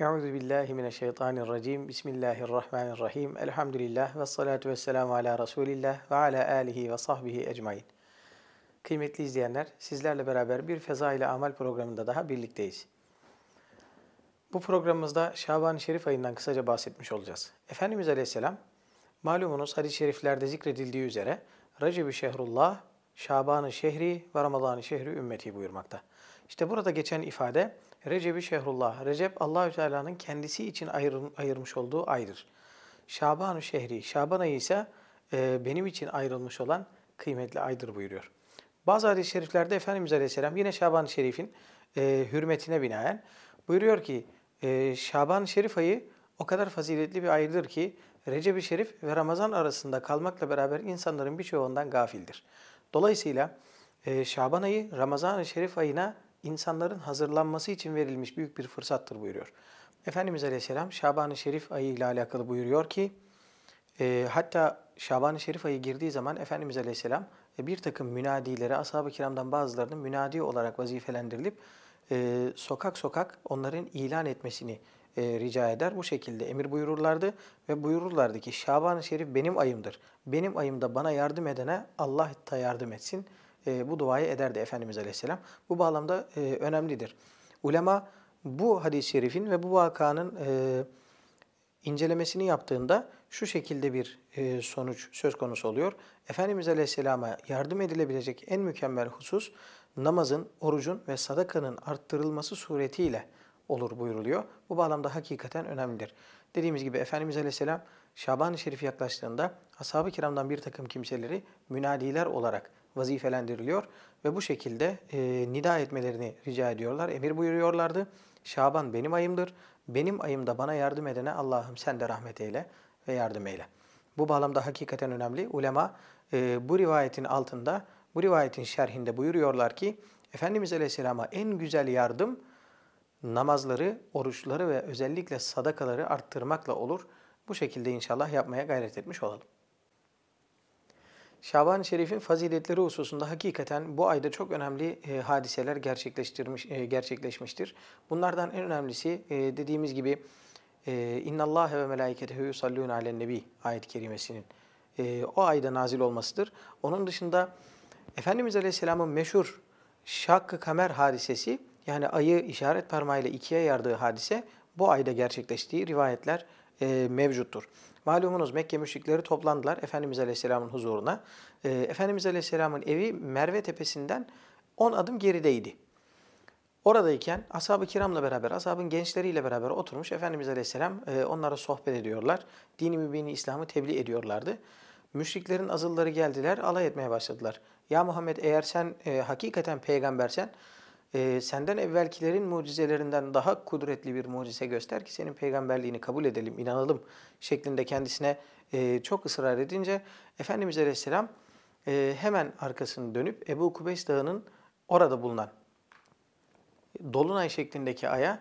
Euzu billahi mineşşeytanirracim. Bismillahirrahmanirrahim. Elhamdülillah ve salatu vesselamü ala Resulillah ve ala alihi ve sahbihi ecmaîn. Kıymetli izleyenler, sizlerle beraber bir Feza ile Amel programında daha birlikteyiz. Bu programımızda Şaban-ı Şerif ayından kısaca bahsetmiş olacağız. Efendimiz Aleyhisselam, malumunuz hadis-i şeriflerde zikredildiği üzere Recep-i Şehrullah, Şaban-ı Şehri ve Ramazan-ı Şehri ümmeti buyurmakta. İşte burada geçen ifade Recep-i Şehrullah. Recep Allahü Teala'nın kendisi için ayır, ayırmış olduğu aydır. Şaban-ı Şehri. Şaban ayı ise e, benim için ayrılmış olan kıymetli aydır buyuruyor. Bazı hadis-i şeriflerde Efendimiz Aleyhisselam yine Şaban-ı Şerif'in e, hürmetine binaen buyuruyor ki e, Şaban-ı Şerif ayı o kadar faziletli bir aydır ki Recep-i Şerif ve Ramazan arasında kalmakla beraber insanların birçoğundan gafildir. Dolayısıyla e, Şaban ayı Ramazan-ı Şerif ayına insanların hazırlanması için verilmiş büyük bir fırsattır buyuruyor. Efendimiz Aleyhisselam Şaban-ı Şerif ayı ile alakalı buyuruyor ki e, hatta Şaban-ı Şerif ayı girdiği zaman Efendimiz Aleyhisselam e, bir takım münadilere, ashab-ı kiramdan bazılarının münadi olarak vazifelendirilip e, sokak sokak onların ilan etmesini e, rica eder. Bu şekilde emir buyururlardı ve buyururlardı ki Şaban-ı Şerif benim ayımdır. Benim ayımda bana yardım edene Allah da yardım etsin.'' e, bu duayı ederdi Efendimiz Aleyhisselam. Bu bağlamda e, önemlidir. Ulema bu hadis-i şerifin ve bu vakanın e, incelemesini yaptığında şu şekilde bir e, sonuç söz konusu oluyor. Efendimiz Aleyhisselam'a yardım edilebilecek en mükemmel husus namazın, orucun ve sadakanın arttırılması suretiyle olur buyuruluyor. Bu bağlamda hakikaten önemlidir. Dediğimiz gibi Efendimiz Aleyhisselam Şaban-ı Şerif yaklaştığında ashab-ı kiramdan bir takım kimseleri münadiler olarak vazifelendiriliyor ve bu şekilde e, nida etmelerini rica ediyorlar. Emir buyuruyorlardı. Şaban benim ayımdır. Benim ayımda bana yardım edene Allah'ım sen de rahmet eyle ve yardım eyle. Bu bağlamda hakikaten önemli. Ulema e, bu rivayetin altında, bu rivayetin şerhinde buyuruyorlar ki Efendimiz Aleyhisselam'a en güzel yardım namazları, oruçları ve özellikle sadakaları arttırmakla olur. Bu şekilde inşallah yapmaya gayret etmiş olalım. Şaban-ı Şerif'in faziletleri hususunda hakikaten bu ayda çok önemli e, hadiseler gerçekleştirmiş e, gerçekleşmiştir. Bunlardan en önemlisi e, dediğimiz gibi e, İnna Allah ve melaiketehu yusallun alen ayet-i kerimesinin e, o ayda nazil olmasıdır. Onun dışında Efendimiz Aleyhisselam'ın meşhur şakkı kamer hadisesi yani ayı işaret parmağıyla ikiye yardığı hadise bu ayda gerçekleştiği rivayetler e, mevcuttur. Malumunuz Mekke müşrikleri toplandılar Efendimiz Aleyhisselam'ın huzuruna. E, Efendimiz Aleyhisselam'ın evi Merve tepesinden 10 adım gerideydi. Oradayken ashab-ı kiramla beraber, ashabın gençleriyle beraber oturmuş Efendimiz Aleyhisselam e, onlara sohbet ediyorlar. Dini mübini İslam'ı tebliğ ediyorlardı. Müşriklerin azılları geldiler, alay etmeye başladılar. Ya Muhammed eğer sen e, hakikaten peygambersen e, senden evvelkilerin mucizelerinden daha kudretli bir mucize göster ki senin peygamberliğini kabul edelim, inanalım şeklinde kendisine e, çok ısrar edince Efendimiz Aleyhisselam e, hemen arkasını dönüp Ebu Kubeys Dağı'nın orada bulunan dolunay şeklindeki aya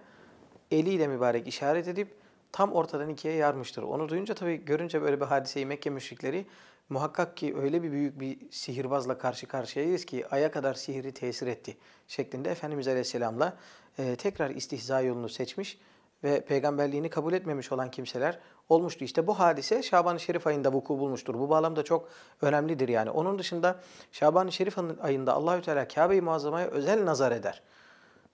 eliyle mübarek işaret edip tam ortadan ikiye yarmıştır. Onu duyunca tabii görünce böyle bir hadiseyi Mekke müşrikleri Muhakkak ki öyle bir büyük bir sihirbazla karşı karşıyayız ki aya kadar sihri tesir etti şeklinde Efendimiz Aleyhisselam'la e, tekrar istihza yolunu seçmiş ve peygamberliğini kabul etmemiş olan kimseler olmuştu. İşte bu hadise Şaban-ı Şerif ayında vuku bulmuştur. Bu bağlamda çok önemlidir yani. Onun dışında Şaban-ı Şerif ayında Allahü Teala Kabe-i Muazzama'ya özel nazar eder.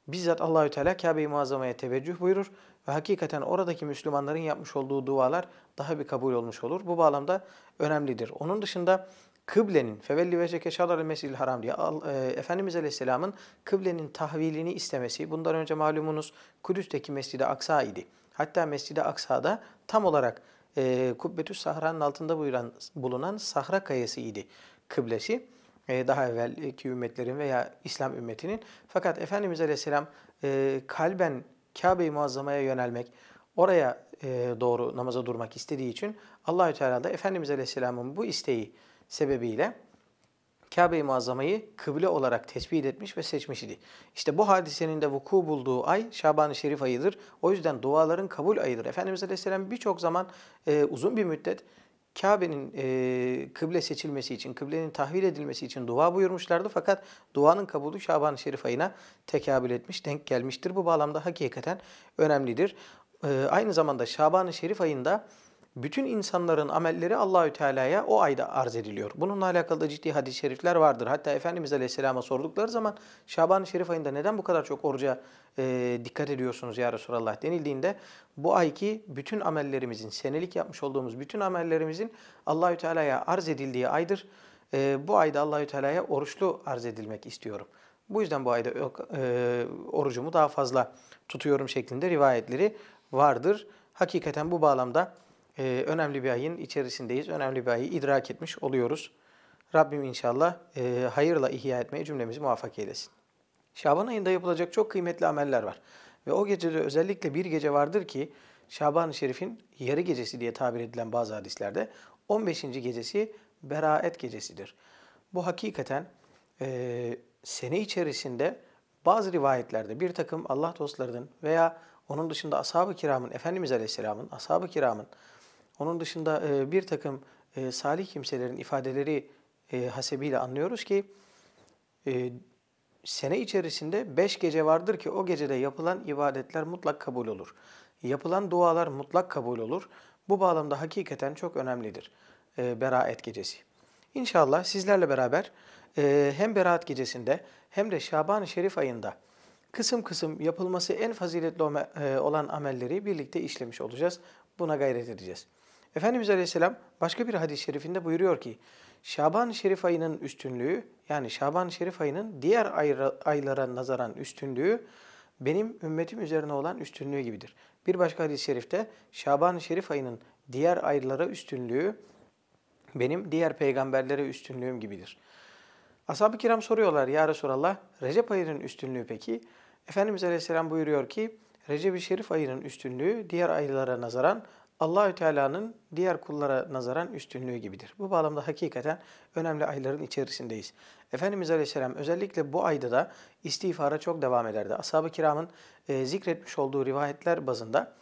Bizzat Allahü Teala Kabe-i Muazzama'ya teveccüh buyurur ve hakikaten oradaki Müslümanların yapmış olduğu dualar daha bir kabul olmuş olur. Bu bağlamda önemlidir. Onun dışında kıblenin fevelli ve cekeşalar mesil haram diye e, Efendimiz Aleyhisselam'ın kıblenin tahvilini istemesi bundan önce malumunuz Kudüs'teki Mescid-i Aksa idi. Hatta Mescid-i Aksa'da tam olarak e, Kubbetü Sahra'nın altında buyuran, bulunan Sahra kayası idi kıblesi. E, daha evvelki ümmetlerin veya İslam ümmetinin. Fakat Efendimiz Aleyhisselam e, kalben Kabe-i Muazzama'ya yönelmek, oraya e, doğru namaza durmak istediği için Allahü Teala da Efendimiz Aleyhisselam'ın bu isteği sebebiyle Kabe-i Muazzama'yı kıble olarak tespit etmiş ve seçmiş idi. İşte bu hadisenin de vuku bulduğu ay Şaban-ı Şerif ayıdır. O yüzden duaların kabul ayıdır. Efendimiz Aleyhisselam birçok zaman e, uzun bir müddet Kabe'nin e, kıble seçilmesi için, kıblenin tahvil edilmesi için dua buyurmuşlardı. Fakat duanın kabulü Şaban-ı Şerif ayına tekabül etmiş, denk gelmiştir. Bu bağlamda hakikaten önemlidir. E, aynı zamanda Şaban-ı Şerif ayında bütün insanların amelleri Allahü Teala'ya o ayda arz ediliyor. Bununla alakalı da ciddi hadis-i şerifler vardır. Hatta Efendimiz Aleyhisselam'a sordukları zaman Şaban-ı Şerif ayında neden bu kadar çok oruca e, dikkat ediyorsunuz ya Resulallah denildiğinde bu ayki bütün amellerimizin, senelik yapmış olduğumuz bütün amellerimizin Allahü Teala'ya arz edildiği aydır. E, bu ayda Allahü Teala'ya oruçlu arz edilmek istiyorum. Bu yüzden bu ayda e, orucumu daha fazla tutuyorum şeklinde rivayetleri vardır. Hakikaten bu bağlamda e, önemli bir ayın içerisindeyiz. Önemli bir ayı idrak etmiş oluyoruz. Rabbim inşallah e, hayırla ihya etmeye cümlemizi muvaffak eylesin. Şaban ayında yapılacak çok kıymetli ameller var. Ve o gecede özellikle bir gece vardır ki Şaban-ı Şerif'in yarı gecesi diye tabir edilen bazı hadislerde 15. gecesi beraet gecesidir. Bu hakikaten e, sene içerisinde bazı rivayetlerde bir takım Allah dostlarının veya onun dışında ashab-ı kiramın, Efendimiz Aleyhisselam'ın, ashab-ı kiramın onun dışında e, bir takım e, salih kimselerin ifadeleri e, hasebiyle anlıyoruz ki e, sene içerisinde beş gece vardır ki o gecede yapılan ibadetler mutlak kabul olur. Yapılan dualar mutlak kabul olur. Bu bağlamda hakikaten çok önemlidir e, beraat gecesi. İnşallah sizlerle beraber hem beraat gecesinde hem de Şaban-ı Şerif ayında kısım kısım yapılması en faziletli olan amelleri birlikte işlemiş olacağız. Buna gayret edeceğiz. Efendimiz Aleyhisselam başka bir hadis-i şerifinde buyuruyor ki, Şaban-ı Şerif ayının üstünlüğü, yani Şaban-ı Şerif ayının diğer aylara nazaran üstünlüğü, benim ümmetim üzerine olan üstünlüğü gibidir. Bir başka hadis-i şerifte Şaban-ı Şerif ayının diğer aylara üstünlüğü, benim diğer peygamberlere üstünlüğüm gibidir. Ashab-ı kiram soruyorlar ya Resulallah Recep ayının üstünlüğü peki? Efendimiz Aleyhisselam buyuruyor ki Recep-i Şerif ayının üstünlüğü diğer aylara nazaran Allahü Teala'nın diğer kullara nazaran üstünlüğü gibidir. Bu bağlamda hakikaten önemli ayların içerisindeyiz. Efendimiz Aleyhisselam özellikle bu ayda da istiğfara çok devam ederdi. Ashab-ı kiramın e, zikretmiş olduğu rivayetler bazında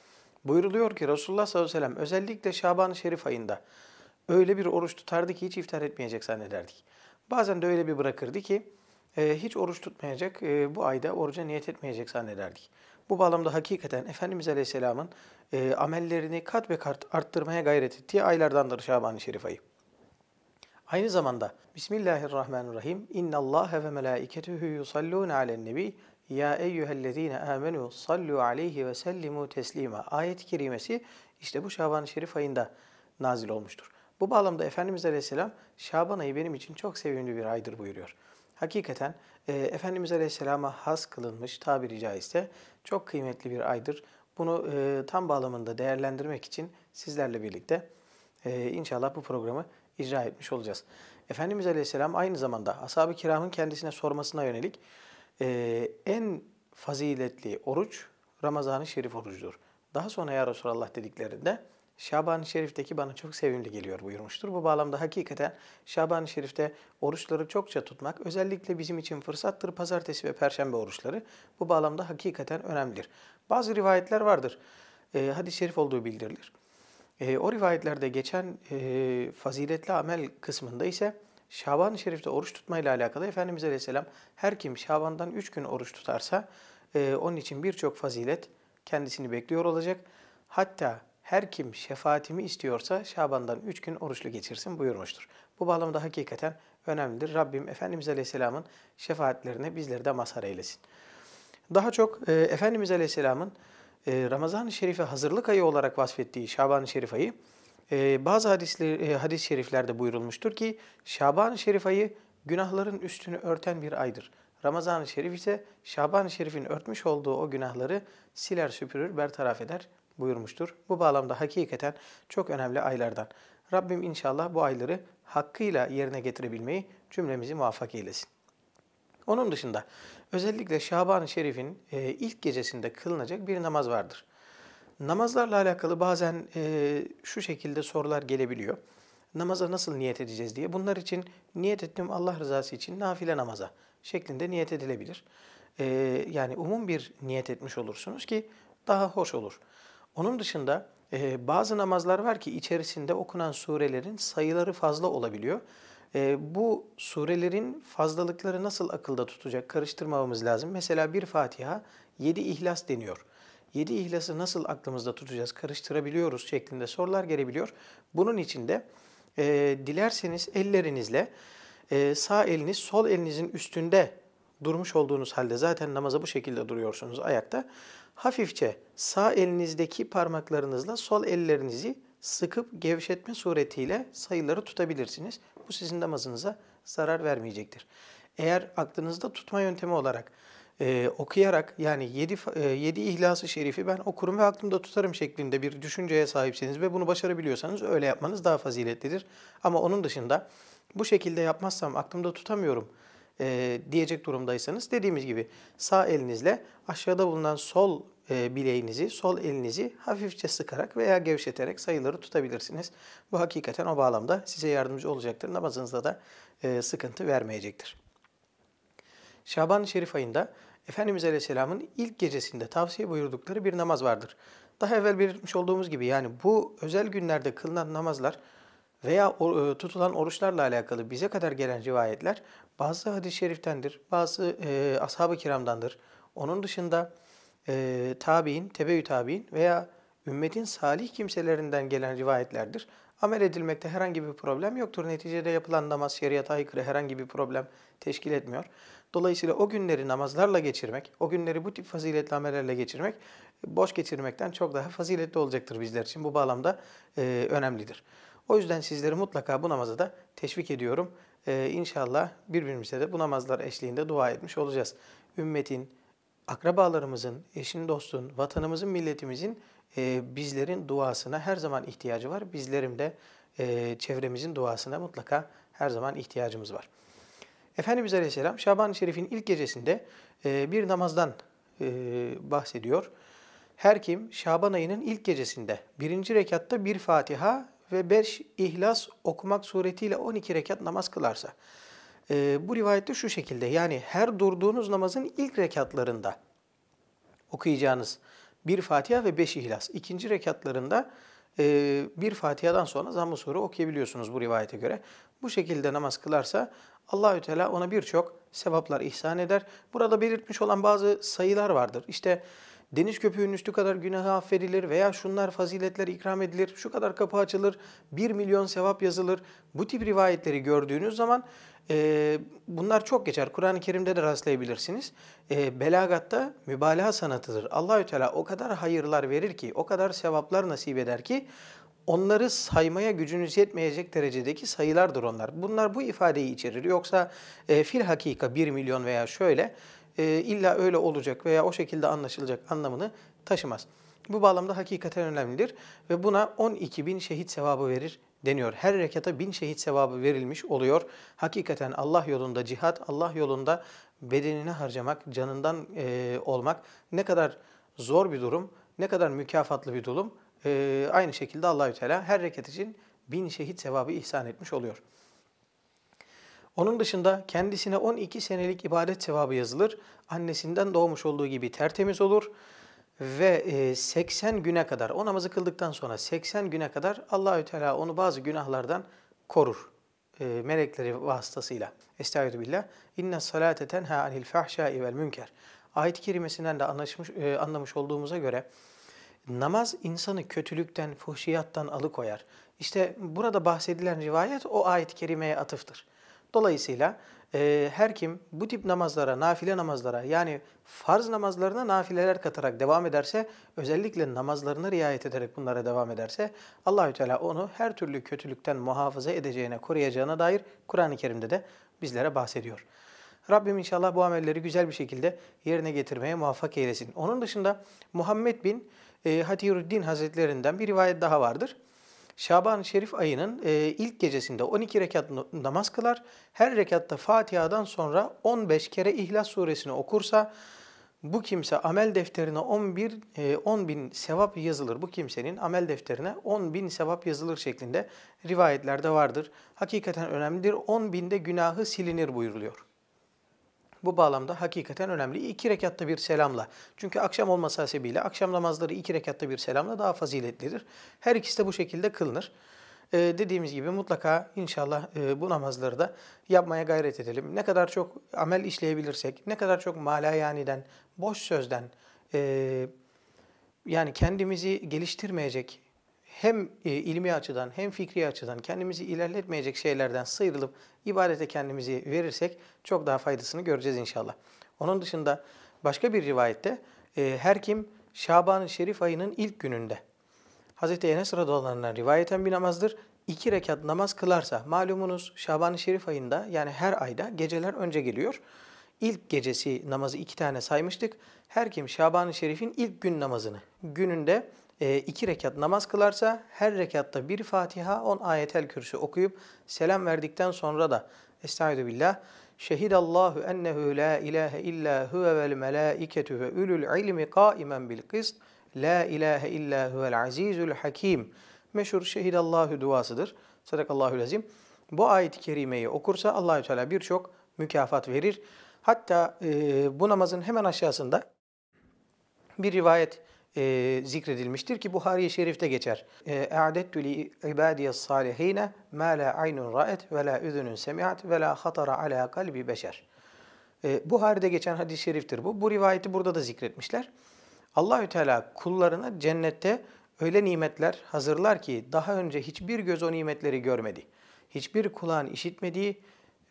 buyuruluyor ki Resulullah sallallahu aleyhi ve sellem özellikle Şaban-ı Şerif ayında öyle bir oruç tutardı ki hiç iftar etmeyecek zannederdik. Bazen de öyle bir bırakırdı ki e, hiç oruç tutmayacak, e, bu ayda oruca niyet etmeyecek zannederdik. Bu bağlamda hakikaten Efendimiz Aleyhisselam'ın e, amellerini kat ve kat arttırmaya gayret ettiği aylardandır Şaban-ı Şerif ayı. Aynı zamanda Bismillahirrahmanirrahim. İnna Allahe ve melaiketehu yusallun alen nebi. Ya eyyühellezine amenu sallu aleyhi ve sellimu teslima. Ayet-i kerimesi işte bu Şaban-ı Şerif ayında nazil olmuştur. Bu bağlamda Efendimiz Aleyhisselam Şaban ayı benim için çok sevimli bir aydır buyuruyor. Hakikaten e, Efendimiz Aleyhisselam'a has kılınmış tabiri caizse çok kıymetli bir aydır. Bunu e, tam bağlamında değerlendirmek için sizlerle birlikte e, inşallah bu programı icra etmiş olacağız. Efendimiz Aleyhisselam aynı zamanda ashab-ı kiramın kendisine sormasına yönelik e, en faziletli oruç Ramazan-ı Şerif orucudur. Daha sonra ya Resulallah dediklerinde Şaban-ı Şerif'teki bana çok sevimli geliyor buyurmuştur. Bu bağlamda hakikaten Şaban-ı Şerif'te oruçları çokça tutmak özellikle bizim için fırsattır. Pazartesi ve Perşembe oruçları bu bağlamda hakikaten önemlidir. Bazı rivayetler vardır. E, hadis-i şerif olduğu bildirilir. E, o rivayetlerde geçen e, faziletli amel kısmında ise Şaban-ı Şerif'te oruç tutmayla alakalı Efendimiz Aleyhisselam her kim Şaban'dan 3 gün oruç tutarsa e, onun için birçok fazilet kendisini bekliyor olacak. Hatta her kim şefaatimi istiyorsa Şaban'dan üç gün oruçlu geçirsin buyurmuştur. Bu bağlamda hakikaten önemlidir. Rabbim Efendimiz Aleyhisselam'ın şefaatlerine bizleri de mazhar eylesin. Daha çok e, Efendimiz Aleyhisselam'ın e, Ramazan-ı Şerif'e hazırlık ayı olarak vasfettiği Şaban-ı Şerif ayı e, bazı hadisleri, e, hadis-i şeriflerde buyurulmuştur ki Şaban-ı Şerif ayı günahların üstünü örten bir aydır. Ramazan-ı Şerif ise Şaban-ı Şerif'in örtmüş olduğu o günahları siler süpürür, bertaraf eder, buyurmuştur. Bu bağlamda hakikaten çok önemli aylardan. Rabbim inşallah bu ayları hakkıyla yerine getirebilmeyi cümlemizi muvaffak eylesin. Onun dışında özellikle Şaban-ı Şerif'in e, ilk gecesinde kılınacak bir namaz vardır. Namazlarla alakalı bazen e, şu şekilde sorular gelebiliyor. Namaza nasıl niyet edeceğiz diye. Bunlar için niyet ettim Allah rızası için nafile namaza şeklinde niyet edilebilir. E, yani umum bir niyet etmiş olursunuz ki daha hoş olur. Onun dışında e, bazı namazlar var ki içerisinde okunan surelerin sayıları fazla olabiliyor. E, bu surelerin fazlalıkları nasıl akılda tutacak karıştırmamamız lazım. Mesela bir Fatiha yedi ihlas deniyor. Yedi ihlası nasıl aklımızda tutacağız, karıştırabiliyoruz şeklinde sorular gelebiliyor. Bunun için de e, dilerseniz ellerinizle e, sağ eliniz sol elinizin üstünde durmuş olduğunuz halde zaten namaza bu şekilde duruyorsunuz ayakta hafifçe sağ elinizdeki parmaklarınızla sol ellerinizi sıkıp gevşetme suretiyle sayıları tutabilirsiniz. Bu sizin namazınıza zarar vermeyecektir. Eğer aklınızda tutma yöntemi olarak e, okuyarak yani 7 e, 7 İhlas-ı Şerif'i ben okurum ve aklımda tutarım şeklinde bir düşünceye sahipseniz ve bunu başarabiliyorsanız öyle yapmanız daha faziletlidir. Ama onun dışında bu şekilde yapmazsam aklımda tutamıyorum e, diyecek durumdaysanız dediğimiz gibi sağ elinizle aşağıda bulunan sol e, bileğinizi, sol elinizi hafifçe sıkarak veya gevşeterek sayıları tutabilirsiniz. Bu hakikaten o bağlamda size yardımcı olacaktır. Namazınızda da e, sıkıntı vermeyecektir. Şaban-ı Şerif ayında Efendimiz Aleyhisselam'ın ilk gecesinde tavsiye buyurdukları bir namaz vardır. Daha evvel belirtmiş olduğumuz gibi yani bu özel günlerde kılınan namazlar veya e, tutulan oruçlarla alakalı bize kadar gelen rivayetler bazı hadis-i şeriftendir, bazı e, ashab-ı kiramdandır. Onun dışında e, tabi'in, tebeü tabi'in veya ümmetin salih kimselerinden gelen rivayetlerdir. Amel edilmekte herhangi bir problem yoktur. Neticede yapılan namaz şeriata aykırı herhangi bir problem teşkil etmiyor. Dolayısıyla o günleri namazlarla geçirmek, o günleri bu tip faziletli amellerle geçirmek e, boş geçirmekten çok daha faziletli olacaktır bizler için. Bu bağlamda e, önemlidir. O yüzden sizleri mutlaka bu namaza da teşvik ediyorum. E, inşallah birbirimize de bu namazlar eşliğinde dua etmiş olacağız. Ümmetin, akrabalarımızın, eşin, dostun, vatanımızın, milletimizin e, bizlerin duasına her zaman ihtiyacı var. Bizlerim de e, çevremizin duasına mutlaka her zaman ihtiyacımız var. Efendimiz Aleyhisselam Şaban-ı Şerif'in ilk gecesinde e, bir namazdan e, bahsediyor. Her kim Şaban ayının ilk gecesinde birinci rekatta bir Fatiha ve beş İhlas okumak suretiyle 12 rekat namaz kılarsa, e, bu rivayette şu şekilde yani her durduğunuz namazın ilk rekatlarında okuyacağınız bir Fatiha ve beş İhlas. ikinci rekatlarında e, bir Fatiha'dan sonra zamm-ı okuyabiliyorsunuz bu rivayete göre. Bu şekilde namaz kılarsa Allahü Teala ona birçok sevaplar ihsan eder. Burada belirtmiş olan bazı sayılar vardır. İşte deniz köpüğünün üstü kadar günahı affedilir veya şunlar faziletler ikram edilir, şu kadar kapı açılır, bir milyon sevap yazılır. Bu tip rivayetleri gördüğünüz zaman e, bunlar çok geçer. Kur'an-ı Kerim'de de rastlayabilirsiniz. E, belagatta mübalağa sanatıdır. Allahü Teala o kadar hayırlar verir ki, o kadar sevaplar nasip eder ki onları saymaya gücünüz yetmeyecek derecedeki sayılardır onlar. Bunlar bu ifadeyi içerir. Yoksa e, fil hakika 1 milyon veya şöyle e, illa öyle olacak veya o şekilde anlaşılacak anlamını taşımaz. Bu bağlamda hakikaten önemlidir ve buna 12 bin şehit sevabı verir deniyor. Her rekata bin şehit sevabı verilmiş oluyor. Hakikaten Allah yolunda cihat, Allah yolunda bedenini harcamak, canından e, olmak ne kadar zor bir durum, ne kadar mükafatlı bir durum. E, aynı şekilde Allahü Teala her reket için bin şehit sevabı ihsan etmiş oluyor. Onun dışında kendisine 12 senelik ibadet cevabı yazılır. Annesinden doğmuş olduğu gibi tertemiz olur ve 80 e, güne kadar o namazı kıldıktan sonra 80 güne kadar Allahü Teala onu bazı günahlardan korur. E, melekleri vasıtasıyla. Estaizu billah. İnne salate tenha anil fahşai vel münker. Ayet-i kerimesinden de anlaşmış, e, anlamış olduğumuza göre namaz insanı kötülükten, fuhşiyattan alıkoyar. İşte burada bahsedilen rivayet o ayet-i kerimeye atıftır. Dolayısıyla e, her kim bu tip namazlara, nafile namazlara yani farz namazlarına nafileler katarak devam ederse, özellikle namazlarını riayet ederek bunlara devam ederse Allahü Teala onu her türlü kötülükten muhafaza edeceğine, koruyacağına dair Kur'an-ı Kerim'de de bizlere bahsediyor. Rabbim inşallah bu amelleri güzel bir şekilde yerine getirmeye muvaffak eylesin. Onun dışında Muhammed bin e, Hatiruddin Hazretlerinden bir rivayet daha vardır. Şaban-ı Şerif ayının e, ilk gecesinde 12 rekat namaz kılar. Her rekatta Fatiha'dan sonra 15 kere İhlas suresini okursa bu kimse amel defterine 11 10 e, bin sevap yazılır. Bu kimsenin amel defterine 10 bin sevap yazılır şeklinde rivayetlerde vardır. Hakikaten önemlidir. 10 binde günahı silinir buyuruluyor bu bağlamda hakikaten önemli. İki rekatta bir selamla. Çünkü akşam olması hasebiyle akşam namazları iki rekatta bir selamla daha faziletlidir. Her ikisi de bu şekilde kılınır. Ee, dediğimiz gibi mutlaka inşallah e, bu namazları da yapmaya gayret edelim. Ne kadar çok amel işleyebilirsek, ne kadar çok malayaniden, boş sözden, e, yani kendimizi geliştirmeyecek, hem e, ilmi açıdan hem fikri açıdan kendimizi ilerletmeyecek şeylerden sıyrılıp ibadete kendimizi verirsek çok daha faydasını göreceğiz inşallah. Onun dışında başka bir rivayette e, her kim Şaban-ı Şerif ayının ilk gününde Hz. Enes radıyallahu rivayeten bir namazdır. İki rekat namaz kılarsa malumunuz Şaban-ı Şerif ayında yani her ayda geceler önce geliyor. İlk gecesi namazı iki tane saymıştık. Her kim Şaban-ı Şerif'in ilk gün namazını gününde e, iki rekat namaz kılarsa her rekatta bir Fatiha, on ayetel kürsü okuyup selam verdikten sonra da Estaizu billah. Allahu ennehu la ilahe illa huve vel melaiketu ve ulul ilmi kaimen bil kıst. La ilahe illa huvel azizul hakim. Meşhur Şehid Allahu duasıdır. Sadakallahu lazim. Bu ayet-i kerimeyi okursa Allahü Teala birçok mükafat verir. Hatta e, bu namazın hemen aşağısında bir rivayet e, zikredilmiştir ki Buhariye Şerif'te geçer. E, E'adettü li ibadiye salihine ma la aynun ra'et ve la üzünün semi'at ve la hatara ala kalbi beşer. E, Buhari'de geçen hadis-i şeriftir bu. Bu rivayeti burada da zikretmişler. Allahü Teala kullarına cennette öyle nimetler hazırlar ki daha önce hiçbir göz o nimetleri görmedi. Hiçbir kulağın işitmediği,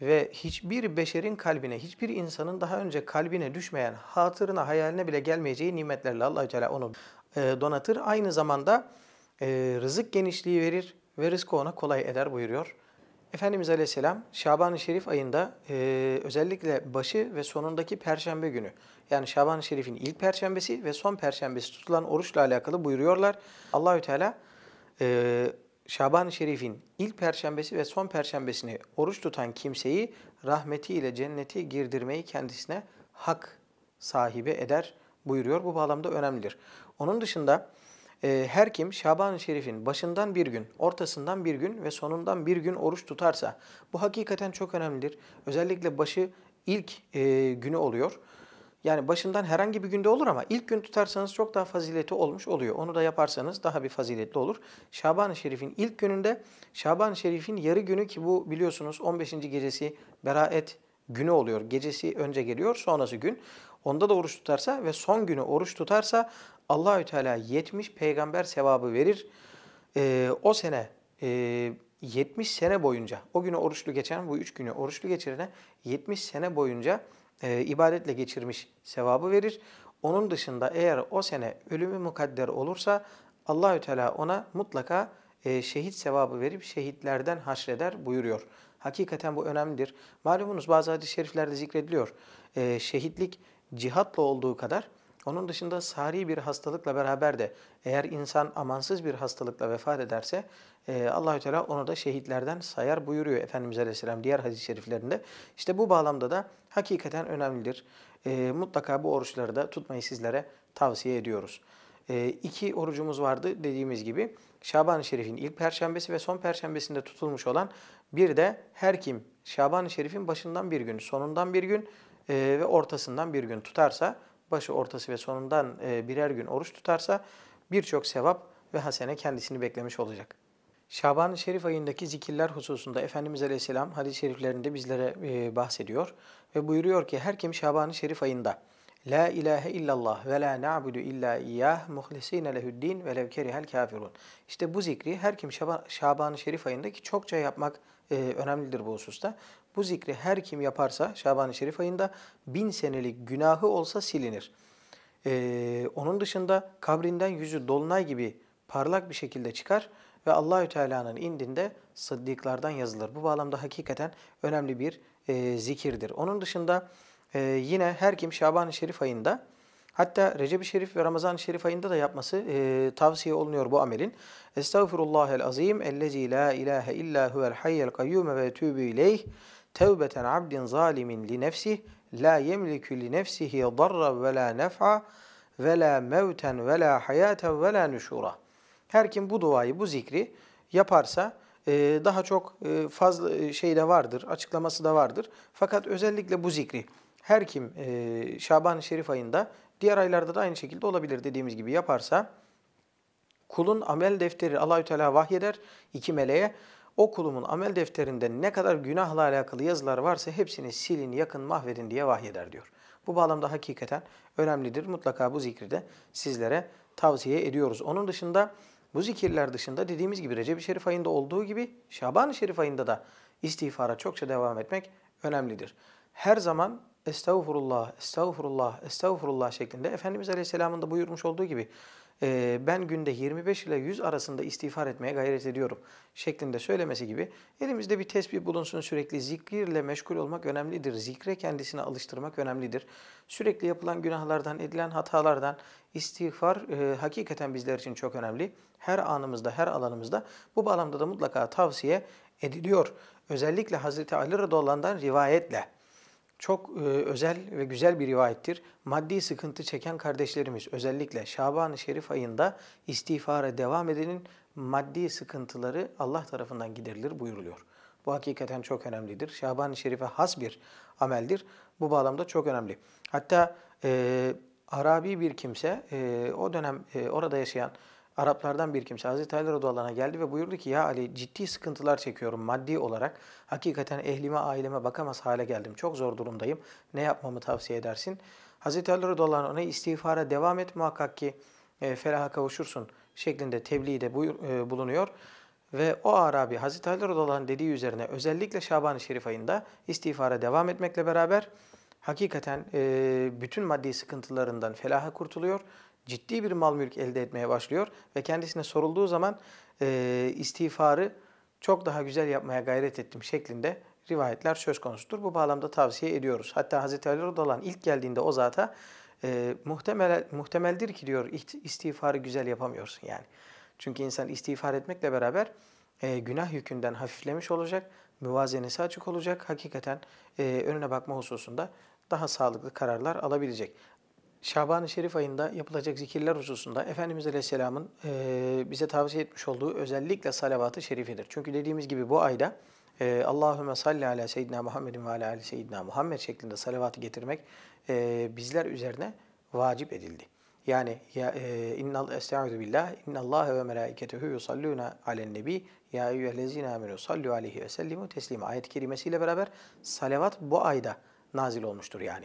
ve hiçbir beşerin kalbine, hiçbir insanın daha önce kalbine düşmeyen, hatırına, hayaline bile gelmeyeceği nimetlerle Allahü Teala onu e, donatır. Aynı zamanda e, rızık genişliği verir ve rızkı ona kolay eder buyuruyor. Efendimiz Aleyhisselam Şaban-ı Şerif ayında e, özellikle başı ve sonundaki perşembe günü yani Şaban-ı Şerif'in ilk perşembesi ve son perşembesi tutulan oruçla alakalı buyuruyorlar. Allahü Teala e, Şaban-ı Şerif'in ilk perşembesi ve son perşembesini oruç tutan kimseyi rahmetiyle cenneti girdirmeyi kendisine hak sahibi eder buyuruyor. Bu bağlamda önemlidir. Onun dışında e, her kim Şaban-ı Şerif'in başından bir gün, ortasından bir gün ve sonundan bir gün oruç tutarsa bu hakikaten çok önemlidir. Özellikle başı ilk e, günü oluyor. Yani başından herhangi bir günde olur ama ilk gün tutarsanız çok daha fazileti olmuş oluyor. Onu da yaparsanız daha bir faziletli olur. Şaban-ı Şerif'in ilk gününde Şaban-ı Şerif'in yarı günü ki bu biliyorsunuz 15. gecesi beraet günü oluyor. Gecesi önce geliyor, sonrası gün. Onda da oruç tutarsa ve son günü oruç tutarsa Allahü Teala 70 peygamber sevabı verir. Ee, o sene e, 70 sene boyunca o günü oruçlu geçen bu 3 günü oruçlu geçirene 70 sene boyunca e, ibadetle geçirmiş sevabı verir. Onun dışında eğer o sene ölümü mukadder olursa Allahü Teala ona mutlaka e, şehit sevabı verip şehitlerden haşreder buyuruyor. Hakikaten bu önemlidir. Malumunuz bazı hadis-i şeriflerde zikrediliyor. E, şehitlik cihatla olduğu kadar onun dışında sari bir hastalıkla beraber de eğer insan amansız bir hastalıkla vefat ederse e, Allahü Teala onu da şehitlerden sayar buyuruyor Efendimiz Aleyhisselam diğer hadis-i şeriflerinde. İşte bu bağlamda da hakikaten önemlidir. E, mutlaka bu oruçları da tutmayı sizlere tavsiye ediyoruz. E, iki orucumuz vardı dediğimiz gibi. Şaban-ı Şerif'in ilk perşembesi ve son perşembesinde tutulmuş olan bir de her kim Şaban-ı Şerif'in başından bir gün, sonundan bir gün e, ve ortasından bir gün tutarsa başı ortası ve sonundan e, birer gün oruç tutarsa birçok sevap ve hasene kendisini beklemiş olacak. Şaban-ı Şerif ayındaki zikirler hususunda Efendimiz Aleyhisselam hadis-i şeriflerinde bizlere e, bahsediyor ve buyuruyor ki her kim Şaban-ı Şerif ayında La ilahe illallah ve la na'budu illa iyyah muhlisine lehuddin ve levkerihel kafirun. İşte bu zikri her kim Şaban-ı Şerif ayındaki çokça yapmak e, önemlidir bu hususta. Bu zikri her kim yaparsa Şaban-ı Şerif ayında bin senelik günahı olsa silinir. Ee, onun dışında kabrinden yüzü dolunay gibi parlak bir şekilde çıkar ve Allahü Teala'nın indinde sıddıklardan yazılır. Bu bağlamda hakikaten önemli bir e, zikirdir. Onun dışında e, yine her kim Şaban-ı Şerif ayında hatta Recep-i Şerif ve Ramazan-ı Şerif ayında da yapması e, tavsiye olunuyor bu amelin. Estağfirullahel azim ellezî la ilahe illâ huvel hayyel kayyûme ve tûbü ileyh tevbeten abdin zalimin li nefsih la yemliku li nefsihi darra ve la nef'a ve la mevten ve la hayaten ve la nüşura. Her kim bu duayı, bu zikri yaparsa e, daha çok e, fazla e, şey de vardır, açıklaması da vardır. Fakat özellikle bu zikri her kim Şaban-ı Şerif ayında diğer aylarda da aynı şekilde olabilir dediğimiz gibi yaparsa kulun amel defteri Allahü Teala vahyeder iki meleğe o kulumun amel defterinde ne kadar günahla alakalı yazılar varsa hepsini silin, yakın, mahvedin diye vahyeder diyor. Bu bağlamda hakikaten önemlidir. Mutlaka bu zikri sizlere tavsiye ediyoruz. Onun dışında bu zikirler dışında dediğimiz gibi Recep-i Şerif ayında olduğu gibi Şaban-ı Şerif ayında da istiğfara çokça devam etmek önemlidir. Her zaman estağfurullah, estağfurullah, estağfurullah şeklinde Efendimiz Aleyhisselam'ın da buyurmuş olduğu gibi ben günde 25 ile 100 arasında istiğfar etmeye gayret ediyorum şeklinde söylemesi gibi elimizde bir tesbih bulunsun sürekli zikirle meşgul olmak önemlidir. Zikre kendisini alıştırmak önemlidir. Sürekli yapılan günahlardan, edilen hatalardan istiğfar e, hakikaten bizler için çok önemli. Her anımızda, her alanımızda bu bağlamda da mutlaka tavsiye ediliyor. Özellikle Hazreti Ali Radıyallahu rivayetle çok e, özel ve güzel bir rivayettir. Maddi sıkıntı çeken kardeşlerimiz özellikle Şaban-ı Şerif ayında istiğfara devam edenin maddi sıkıntıları Allah tarafından giderilir buyuruluyor. Bu hakikaten çok önemlidir. Şaban-ı Şerif'e has bir ameldir. Bu bağlamda çok önemli. Hatta e, Arabi bir kimse, e, o dönem e, orada yaşayan Araplardan bir kimse Hazreti Ali radıyallahu geldi ve buyurdu ki ya Ali ciddi sıkıntılar çekiyorum maddi olarak. Hakikaten ehlime aileme bakamaz hale geldim. Çok zor durumdayım. Ne yapmamı tavsiye edersin? Hazreti Ali radıyallahu ona istiğfara devam et muhakkak ki e, felaha kavuşursun şeklinde tebliğde buyur, e, bulunuyor. Ve o Arabi Hazreti Ali radıyallahu dediği üzerine özellikle Şaban-ı Şerif ayında istiğfara devam etmekle beraber hakikaten e, bütün maddi sıkıntılarından felaha kurtuluyor ciddi bir mal mülk elde etmeye başlıyor ve kendisine sorulduğu zaman e, istiğfarı çok daha güzel yapmaya gayret ettim şeklinde rivayetler söz konusudur. Bu bağlamda tavsiye ediyoruz. Hatta Hz. Ali Rodalan ilk geldiğinde o zata e, muhtemel, muhtemeldir ki diyor istiğfarı güzel yapamıyorsun yani. Çünkü insan istiğfar etmekle beraber e, günah yükünden hafiflemiş olacak, müvazenesi açık olacak. Hakikaten e, önüne bakma hususunda daha sağlıklı kararlar alabilecek. Şaban-ı Şerif ayında yapılacak zikirler hususunda Efendimiz Aleyhisselam'ın e, bize tavsiye etmiş olduğu özellikle salavat-ı şerifidir. Çünkü dediğimiz gibi bu ayda e, Allahümme salli ala seyyidina Muhammedin ve ala ali seyyidina Muhammed şeklinde salavatı getirmek e, bizler üzerine vacip edildi. Yani ya e, innal estaizu billah innallâhe ve melâiketehu yusallûne alen nebi ya eyyühellezîne aminu sallu aleyhi ve sellimu teslima ayet-i kerimesiyle beraber salavat bu ayda nazil olmuştur yani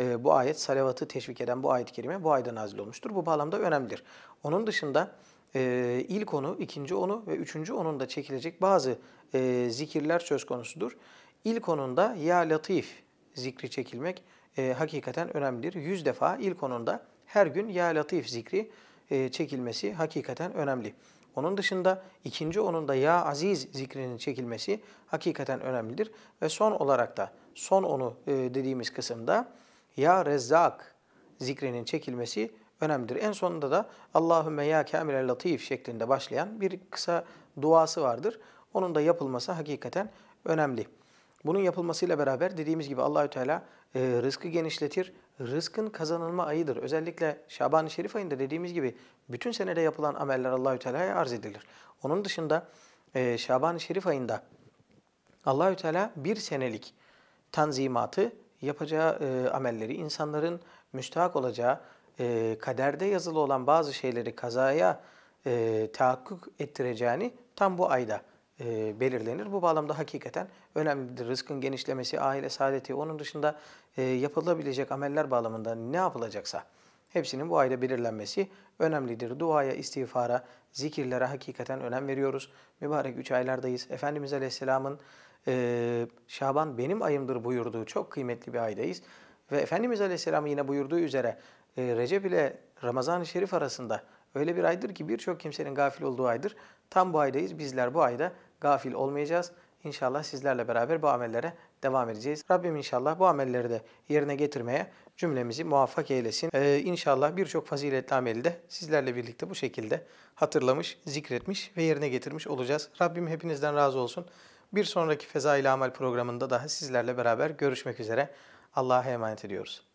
e, bu ayet salavatı teşvik eden bu ayet-i kerime bu ayda nazil olmuştur. Bu bağlamda önemlidir. Onun dışında e, ilk onu, ikinci onu ve üçüncü onun da çekilecek bazı e, zikirler söz konusudur. İlk onunda ya latif zikri çekilmek e, hakikaten önemlidir. Yüz defa ilk onunda her gün ya latif zikri e, çekilmesi hakikaten önemli. Onun dışında ikinci onun da ya aziz zikrinin çekilmesi hakikaten önemlidir. Ve son olarak da son onu e, dediğimiz kısımda ya Rezzak zikrinin çekilmesi önemlidir. En sonunda da Allahümme ya kamilel latif şeklinde başlayan bir kısa duası vardır. Onun da yapılması hakikaten önemli. Bunun yapılmasıyla beraber dediğimiz gibi Allahü Teala e, rızkı genişletir. Rızkın kazanılma ayıdır. Özellikle Şaban-ı Şerif ayında dediğimiz gibi bütün senede yapılan ameller Allahü Teala'ya arz edilir. Onun dışında e, Şaban-ı Şerif ayında Allahü Teala bir senelik tanzimatı yapacağı e, amelleri, insanların müstahak olacağı, e, kaderde yazılı olan bazı şeyleri kazaya e, tahakkuk ettireceğini tam bu ayda e, belirlenir. Bu bağlamda hakikaten önemlidir. Rızkın genişlemesi, aile saadeti, onun dışında e, yapılabilecek ameller bağlamında ne yapılacaksa Hepsinin bu ayda belirlenmesi önemlidir. Duaya, istiğfara, zikirlere hakikaten önem veriyoruz. Mübarek üç aylardayız. Efendimiz Aleyhisselam'ın e, Şaban benim ayımdır buyurduğu çok kıymetli bir aydayız. Ve Efendimiz Aleyhisselam'ın yine buyurduğu üzere e, Recep ile Ramazan-ı Şerif arasında öyle bir aydır ki birçok kimsenin gafil olduğu aydır. Tam bu aydayız. Bizler bu ayda gafil olmayacağız. İnşallah sizlerle beraber bu amellere devam edeceğiz. Rabbim inşallah bu amelleri de yerine getirmeye cümlemizi muvaffak eylesin. Ee, inşallah birçok faziletli ameli de sizlerle birlikte bu şekilde hatırlamış, zikretmiş ve yerine getirmiş olacağız. Rabbim hepinizden razı olsun. Bir sonraki Feza ile Amel programında daha sizlerle beraber görüşmek üzere. Allah'a emanet ediyoruz.